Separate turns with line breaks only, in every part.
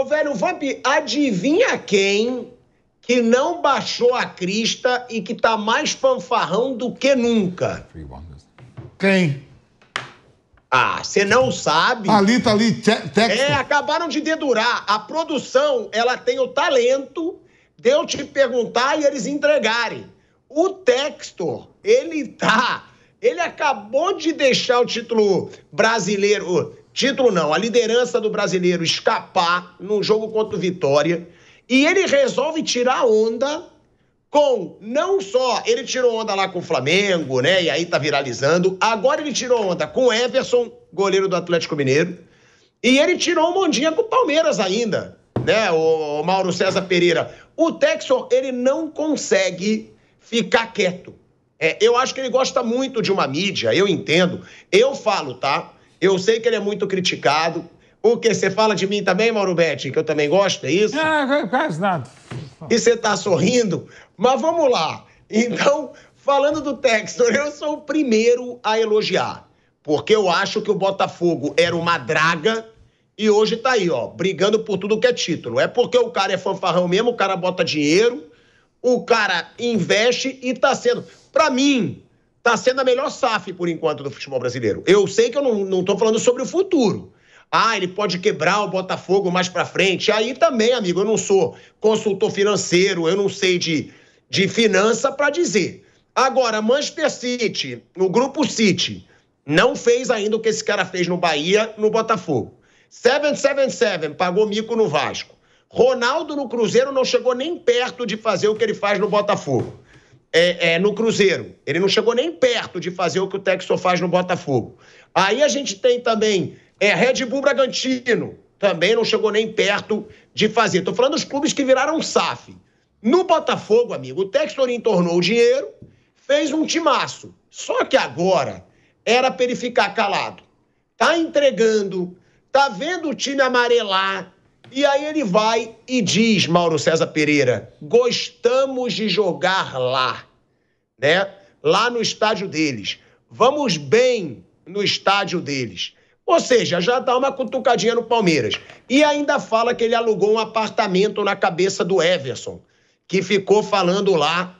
Ô, velho Vamp, adivinha quem que não baixou a crista e que tá mais fanfarrão do que nunca? Quem? Ah, você não sabe. Ali tá ali, te texto. É, acabaram de dedurar. A produção, ela tem o talento de eu te perguntar e eles entregarem. O texto, ele tá. Ele acabou de deixar o título brasileiro título não, a liderança do brasileiro escapar num jogo contra o Vitória. E ele resolve tirar onda com não só ele tirou onda lá com o Flamengo, né? E aí tá viralizando. Agora ele tirou onda com o Everson, goleiro do Atlético Mineiro. E ele tirou uma ondinha com o Palmeiras ainda, né? O, o Mauro César Pereira. O Texon, ele não consegue ficar quieto. É, eu acho que ele gosta muito de uma mídia, eu entendo. Eu falo, tá? Eu sei que ele é muito criticado. O que? Você fala de mim também, Mauro Betti, que eu também gosto, é isso? É, quase nada. E você tá sorrindo? Mas vamos lá. Então, falando do Textor, eu sou o primeiro a elogiar. Porque eu acho que o Botafogo era uma draga e hoje tá aí, ó, brigando por tudo que é título. É porque o cara é fanfarrão mesmo, o cara bota dinheiro, o cara investe e tá sendo. Para mim, está sendo a melhor SAF por enquanto do futebol brasileiro. Eu sei que eu não estou falando sobre o futuro. Ah, ele pode quebrar o Botafogo mais para frente. Aí também, amigo, eu não sou consultor financeiro, eu não sei de, de finança para dizer. Agora, Manchester City, no grupo City, não fez ainda o que esse cara fez no Bahia, no Botafogo. 777 pagou mico no Vasco. Ronaldo no Cruzeiro não chegou nem perto de fazer o que ele faz no Botafogo é, é, no Cruzeiro. Ele não chegou nem perto de fazer o que o Texo faz no Botafogo. Aí a gente tem também é, Red Bull Bragantino, também não chegou nem perto de fazer. Estou falando dos clubes que viraram SAF. No Botafogo, amigo, o Textor entornou o dinheiro, fez um timaço. Só que agora era para ele ficar calado. Tá entregando, tá vendo o time amarelar, e aí ele vai e diz, Mauro César Pereira, gostamos de jogar lá, né? Lá no estádio deles. Vamos bem no estádio deles. Ou seja, já dá uma cutucadinha no Palmeiras. E ainda fala que ele alugou um apartamento na cabeça do Everson, que ficou falando lá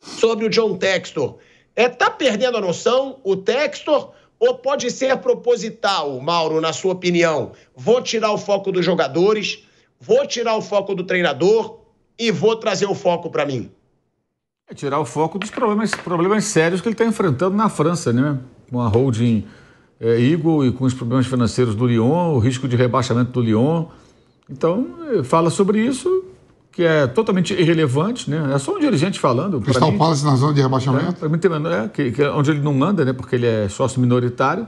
sobre o John Textor. É, tá perdendo a noção o Textor ou pode ser proposital, Mauro, na sua opinião? Vou tirar o foco dos jogadores, vou tirar o foco do treinador e vou trazer o foco para mim.
É tirar o foco dos problemas, problemas sérios que ele está enfrentando na França, né? Com a holding é, Eagle e com os problemas financeiros do Lyon, o risco de rebaixamento do Lyon. Então, é, fala sobre isso que é totalmente irrelevante, né? É só um dirigente falando. Crystal Palace na zona de é, rebaixamento. É, mim, é, que, que é onde ele não manda, né? Porque ele é sócio minoritário.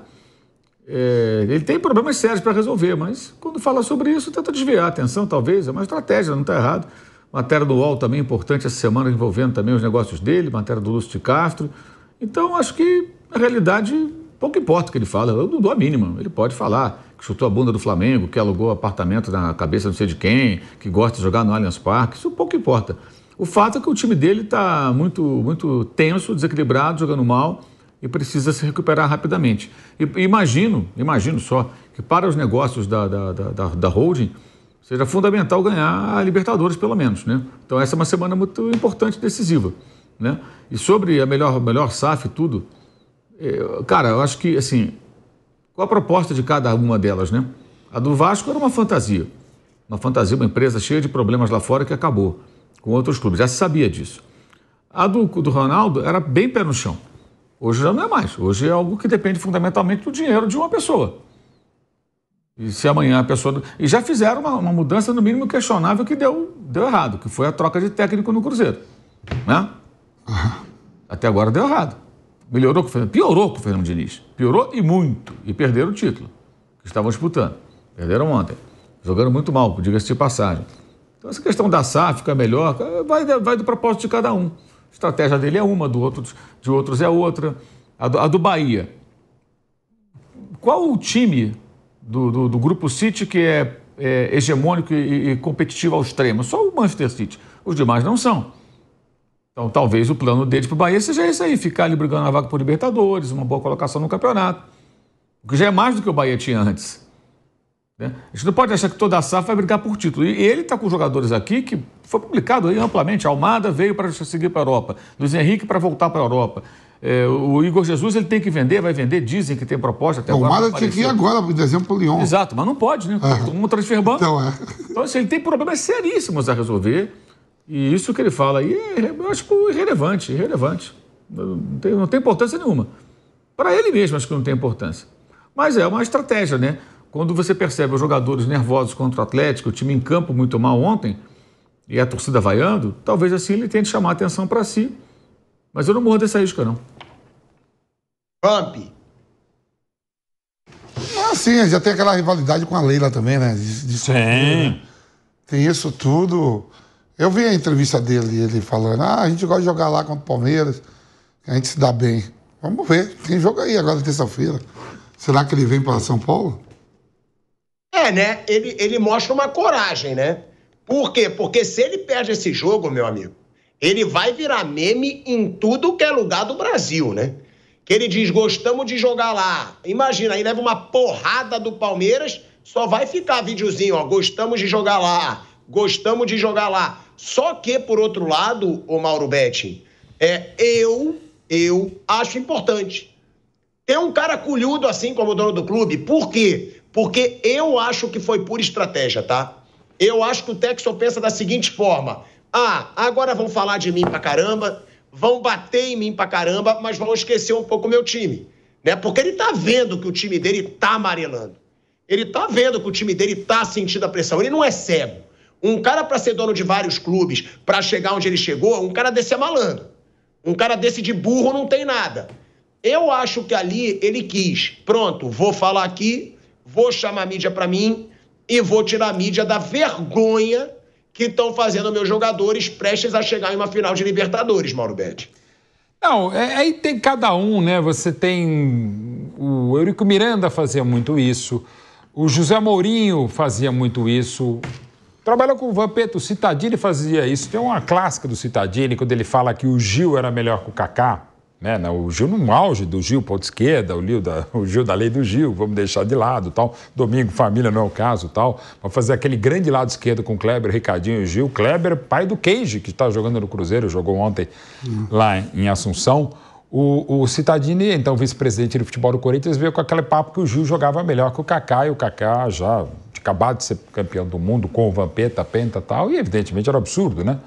É, ele tem problemas sérios para resolver, mas quando fala sobre isso, tenta desviar a atenção, talvez. É uma estratégia, não está errado. Matéria do UOL também é importante essa semana, envolvendo também os negócios dele, matéria do Lúcio de Castro. Então, acho que, na realidade, pouco importa o que ele fala, eu não dou a mínima. Ele pode falar chutou a bunda do Flamengo, que alugou apartamento na cabeça não sei de quem, que gosta de jogar no Allianz Parque, isso pouco importa. O fato é que o time dele está muito, muito tenso, desequilibrado, jogando mal e precisa se recuperar rapidamente. E, imagino, imagino só, que para os negócios da, da, da, da holding seja fundamental ganhar a Libertadores, pelo menos. Né? Então, essa é uma semana muito importante, decisiva. Né? E sobre a melhor, melhor SAF e tudo, eu, eh, cara, eu acho que, assim, qual a proposta de cada uma delas, né? A do Vasco era uma fantasia. Uma fantasia, uma empresa cheia de problemas lá fora que acabou com outros clubes. Já se sabia disso. A do, do Ronaldo era bem pé no chão. Hoje já não é mais. Hoje é algo que depende fundamentalmente do dinheiro de uma pessoa. E se amanhã a pessoa. E já fizeram uma, uma, mudança, no mínimo, questionável que deu, deu errado, que foi a troca de técnico no Cruzeiro. Né? Até agora deu errado melhorou com o Fernando, piorou com o Fernando Diniz. Piorou e muito. E perderam o título que estavam disputando. Perderam ontem. Jogando muito mal, diga-se de passagem. Então, essa questão da SAF fica é melhor, vai, vai do propósito de cada um. A estratégia dele é uma, do outro, de outros é outra. A do, a do Bahia. Qual o time do, do, do Grupo City que é, é hegemônico e, e competitivo ao extremo? Só o Manchester City. Os demais não são. Então talvez o plano dele para o Bahia seja esse aí, ficar ali brigando na vaga por Libertadores, uma boa colocação no campeonato. O que já é mais do que o Bahia tinha antes. Né? A gente não pode achar que toda a SAF vai brigar por título. E ele está com jogadores aqui que foi publicado aí amplamente. Almada veio para seguir para a Europa, Luiz Henrique para voltar para a Europa. É, o Igor Jesus ele tem que vender, vai vender, dizem que tem proposta até agora. Almada tinha que ir agora, em dezembro, para o Lyon. Exato, mas não pode, né? É. Um tá transfer Então, é. então assim, ele tem problemas seríssimos a resolver. E isso que ele fala aí é, eu acho irrelevante, irrelevante. Não tem, não tem importância nenhuma. Para ele mesmo, acho que não tem importância. Mas é uma estratégia, né? Quando você percebe os jogadores nervosos contra o Atlético, o time em campo muito mal ontem, e a torcida vaiando, talvez assim ele tente chamar a atenção para si. Mas eu não morro dessa risca, não. Trump. Ah, sim, já tem aquela rivalidade com a Leila também, né? De,
de Sim. Né?
Tem isso tudo. Eu vi a entrevista dele, ele falando, ah, a gente gosta de jogar lá contra o Palmeiras, a gente se dá bem. Vamos ver, tem jogo aí agora terça-feira.
Será que ele vem para São Paulo? É, né? Ele, ele mostra uma coragem, né? Por quê? Porque se ele perde esse jogo, meu amigo, ele vai virar meme em tudo que é lugar do Brasil, né? Que ele diz, gostamos de jogar lá. Imagina, aí leva uma porrada do Palmeiras, só vai ficar videozinho, ó, gostamos de jogar lá, gostamos de jogar lá. Só que, por outro lado, o Mauro Betti, é, eu, eu acho importante. Ter um cara culhudo assim como o dono do clube, por quê? Porque eu acho que foi pura estratégia, tá? Eu acho que o Texel pensa da seguinte forma: ah, agora vão falar de mim pra caramba, vão bater em mim pra caramba, mas vão esquecer um pouco o meu time. Né? Porque ele tá vendo que o time dele tá amarelando. Ele tá vendo que o time dele tá sentindo a pressão. Ele não é cego. Um cara para ser dono de vários clubes, para chegar onde ele chegou, um cara desse é malandro. Um cara desse de burro não tem nada. Eu acho que ali ele quis. Pronto, vou falar aqui, vou chamar a mídia para mim e vou tirar a mídia da vergonha que estão fazendo meus jogadores prestes a chegar em uma final de Libertadores, Mauro Betti.
Não, é, aí tem cada um, né? Você tem o Eurico Miranda fazia muito isso, o José Mourinho fazia muito isso, Trabalhou com o Vampeta, o Citadini fazia isso. Tem uma clássica do Citadini, quando ele fala que o Gil era melhor que o Kaká. Né? O Gil no auge do Gil, ponto esquerda, o, da, o Gil da lei do Gil, vamos deixar de lado, tal. Domingo, família não é o caso, tal. Vai fazer aquele grande lado esquerdo com o Kleber, Ricardinho e Gil. Kleber, pai do Cage, que está jogando no Cruzeiro, jogou ontem uhum. lá em Assunção. O, o Citadini, então vice-presidente do futebol do Corinthians, veio com aquele papo que o Gil jogava melhor que o Kaká, e o Kaká já acabado de ser campeão do mundo com o Vampeta, Penta e tal, e evidentemente era absurdo, né?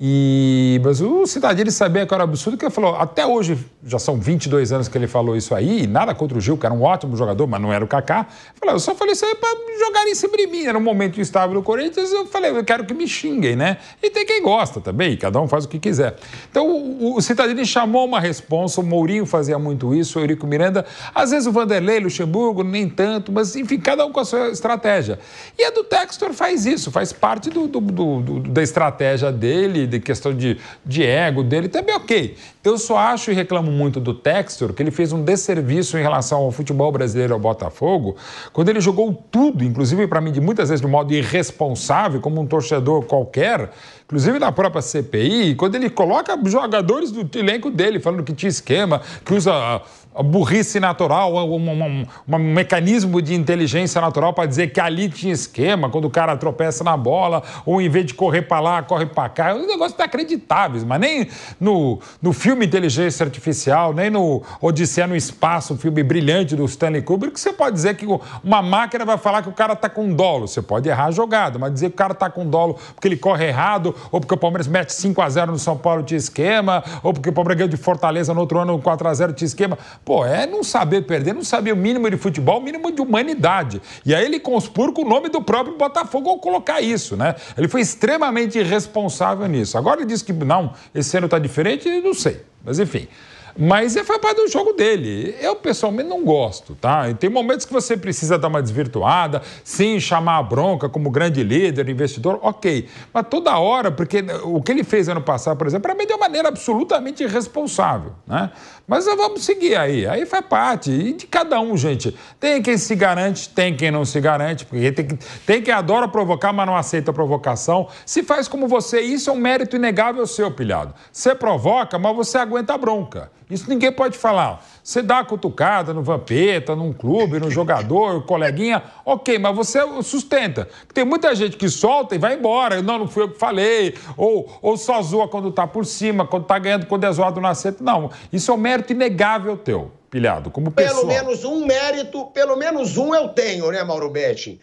E, mas o Cidadinho ele sabia que era um absurdo, porque falou, até hoje, já são 22 anos que ele falou isso aí, e nada contra o Gil, que era um ótimo jogador, mas não era o Kaká. Falou, eu só falei isso aí para jogar em cima de mim, era um momento instável do Corinthians, eu falei, eu quero que me xinguem, né? E tem quem gosta também, cada um faz o que quiser. Então, o, o chamou uma resposta o Mourinho fazia muito isso, o Eurico Miranda, às vezes o Vanderlei, Luxemburgo, nem tanto, mas enfim, cada um com a sua estratégia. E a do Textor faz isso, faz parte do, do, do, da estratégia dele, de questão de, de ego dele, também ok. Eu só acho e reclamo muito do Textor, que ele fez um desserviço em relação ao futebol brasileiro ao Botafogo, quando ele jogou tudo, inclusive para mim, de muitas vezes de modo irresponsável, como um torcedor qualquer, inclusive na própria CPI, quando ele coloca jogadores do elenco dele, falando que tinha esquema, que usa a burrice natural, um, um, um, um mecanismo de inteligência natural para dizer que ali tinha esquema, quando o cara tropeça na bola, ou em vez de correr para lá, corre para cá. Os é negócios inacreditáveis, mas nem no, no filme Inteligência Artificial, nem no Odisseia no Espaço, o filme brilhante do Stanley Kubrick, você pode dizer que uma máquina vai falar que o cara está com dolo. Você pode errar a jogada, mas dizer que o cara está com dolo porque ele corre errado ou porque o Palmeiras mete 5 a 0 no São Paulo de esquema, ou porque o Palmeiras ganhou de Fortaleza no outro ano 4 a 0 de esquema. Pô, é não saber perder, não saber o mínimo de futebol, o mínimo de humanidade. E aí ele conspura com o nome do próprio Botafogo ao colocar isso, né? Ele foi extremamente irresponsável nisso. Agora ele diz que não, esse ano tá diferente, não sei. Mas enfim. Mas é, foi parte do jogo dele. Eu, pessoalmente, não gosto, tá? E tem momentos que você precisa dar uma desvirtuada, sim, chamar a bronca como grande líder, investidor, ok. Mas toda hora, porque né, o que ele fez ano passado, por exemplo, para mim de uma maneira absolutamente irresponsável, né? Mas vamos seguir aí. Aí faz parte. E de cada um, gente. Tem quem se garante, tem quem não se garante, porque tem, que, tem quem adora provocar, mas não aceita a provocação. Se faz como você, isso é um mérito inegável seu, pilhado. Você provoca, mas você aguenta a bronca. Isso ninguém pode falar. Você dá uma cutucada no Vampeta, num clube, num jogador, coleguinha, ok, mas você sustenta. Tem muita gente que solta e vai embora. Não, não fui eu que falei. Ou, ou só zoa quando tá por cima, quando tá ganhando, quando é zoado no seta. Não, isso é um mérito inegável teu. Pilhado, como pessoa. Pelo menos
um mérito, pelo menos um eu tenho, né, Mauro Betting?